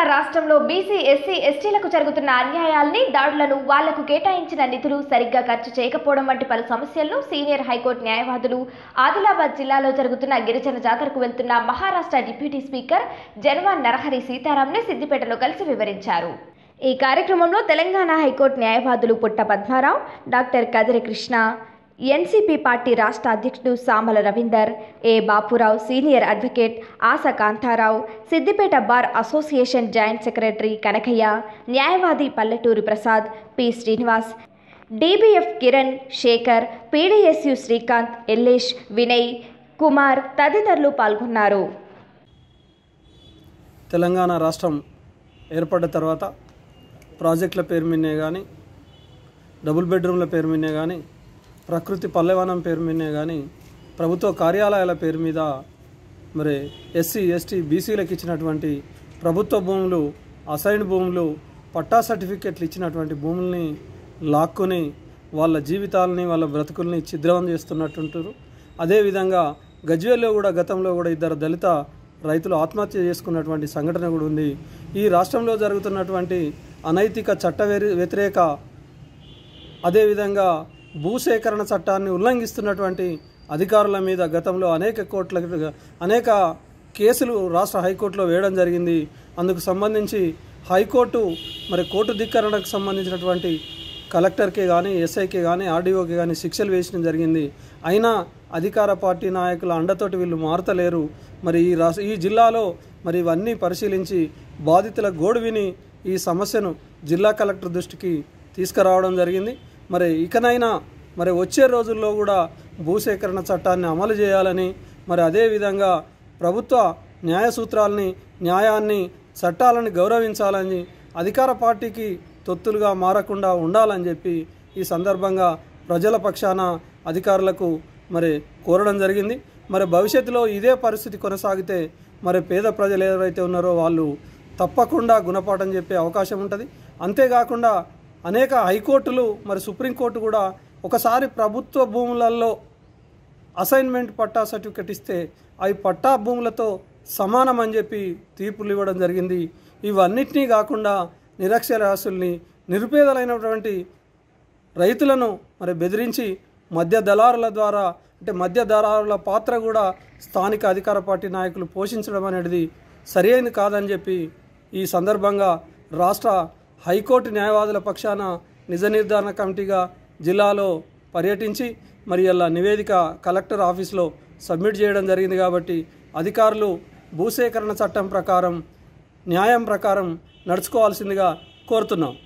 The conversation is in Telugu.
తెలంగాణ రాష్ట్రంలో బీసీ ఎస్సీ ఎస్టీలకు జరుగుతున్న అన్యాయాల్ని దాడులను వాళ్లకు కేటాయించిన నిధులు సరిగ్గా ఖర్చు చేయకపోవడం వంటి పలు సమస్యలను సీనియర్ హైకోర్టు న్యాయవాదులు ఆదిలాబాద్ జిల్లాలో జరుగుతున్న గిరిజన జాతరకు వెళ్తున్న మహారాష్ట్ర డిప్యూటీ స్పీకర్ జనవాన్ నరహరి సీతారాంని సిద్దిపేటలో కలిసి వివరించారు ఈ కార్యక్రమంలో తెలంగాణ హైకోర్టు న్యాయవాదులు Putta Padmarao doctor Kadiri Krishna NCP party రాష్ట్ర అధ్యక్షుడు Samala Ravinder A Bapurao senior advocate Asha Kantharao Siddipet bar association joint secretary Kanakaiah న్యాయవాది Palleturi Prasad P Srinivas DBF Kiran Shekar PDSU Srikanth Yellesh Vinay Kumar తదితరులు పాల్గొన్నారు తెలంగాణ రాష్ట్రం ఏర్పడ్డ తర్వాత ప్రాజెక్టుల పేరు మీదే కానీ డబుల్ బెడ్రూమ్ల పేరు మీదే కానీ ప్రకృతి పల్లెవనం పేరు మీదనే కానీ ప్రభుత్వ కార్యాలయాల పేరు మీద మరి ఎస్సీ ఎస్టీ బీసీలకు ఇచ్చినటువంటి ప్రభుత్వ భూములు అసైన్డ్ భూములు పట్టా సర్టిఫికెట్లు ఇచ్చినటువంటి భూముల్ని లాక్కుని వాళ్ళ జీవితాలని వాళ్ళ బ్రతుకుల్ని ఛిద్రవం చేస్తున్నట్టుంటారు అదేవిధంగా గజ్వేల్లో కూడా గతంలో కూడా ఇద్దరు దళిత రైతులు ఆత్మహత్య చేసుకున్నటువంటి సంఘటన కూడా ఉంది ఈ రాష్ట్రంలో జరుగుతున్నటువంటి అనైతిక చట్ట వ్యతిరేక అదేవిధంగా భూసేకరణ చట్టాన్ని ఉల్లంఘిస్తున్నటువంటి అధికారుల మీద గతంలో అనేక కోట్ల అనేక కేసులు రాష్ట్ర హైకోర్టులో వేయడం జరిగింది అందుకు సంబంధించి హైకోర్టు మరి కోర్టు ధిక్కరణకు సంబంధించినటువంటి కలెక్టర్కి కానీ ఎస్ఐకి కానీ ఆర్డీఓకి కానీ శిక్షలు వేయడం జరిగింది అయినా అధికార పార్టీ నాయకుల అండతోటి వీళ్ళు మారతలేరు మరి ఈ రాష్ట్ర ఈ జిల్లాలో మరి ఇవన్నీ పరిశీలించి బాధితుల గోడు విని ఈ సమస్యను జిల్లా కలెక్టర్ దృష్టికి తీసుకురావడం జరిగింది మరి ఇకనైనా మరి వచ్చే రోజుల్లో కూడా భూసేకరణ చట్టాన్ని అమలు చేయాలని మరి అదేవిధంగా ప్రభుత్వ న్యాయ సూత్రాలని న్యాయాన్ని చట్టాలని గౌరవించాలని అధికార పార్టీకి తొత్తులుగా మారకుండా ఉండాలని చెప్పి ఈ సందర్భంగా ప్రజల పక్షాన అధికారులకు మరి కోరడం జరిగింది మరి భవిష్యత్తులో ఇదే పరిస్థితి కొనసాగితే మరి పేద ప్రజలు ఎవరైతే ఉన్నారో వాళ్ళు తప్పకుండా గుణపాఠం చెప్పే అవకాశం ఉంటుంది అంతేకాకుండా అనేక హైకోర్టులు మరి సుప్రీంకోర్టు కూడా ఒకసారి ప్రభుత్వ భూములలో అసైన్మెంట్ పట్టా సర్టిఫికెట్ ఇస్తే అవి పట్టా భూములతో సమానమని చెప్పి తీర్పులు ఇవ్వడం జరిగింది ఇవన్నిటినీ కాకుండా నిరక్షరాస్తుల్ని నిరుపేదలైనటువంటి రైతులను మరి బెదిరించి మధ్య దళారుల ద్వారా అంటే మధ్య దళారుల పాత్ర కూడా స్థానిక అధికార పార్టీ నాయకులు పోషించడం అనేది సరైనది కాదని చెప్పి ఈ సందర్భంగా రాష్ట్ర హైకోర్టు న్యాయవాదుల పక్షాన నిజ నిర్ధారణ కమిటీగా జిల్లాలో పర్యటించి మరి అలా నివేదిక కలెక్టర్ ఆఫీస్లో సబ్మిట్ చేయడం జరిగింది కాబట్టి అధికారులు భూసేకరణ చట్టం ప్రకారం న్యాయం ప్రకారం నడుచుకోవాల్సిందిగా కోరుతున్నాం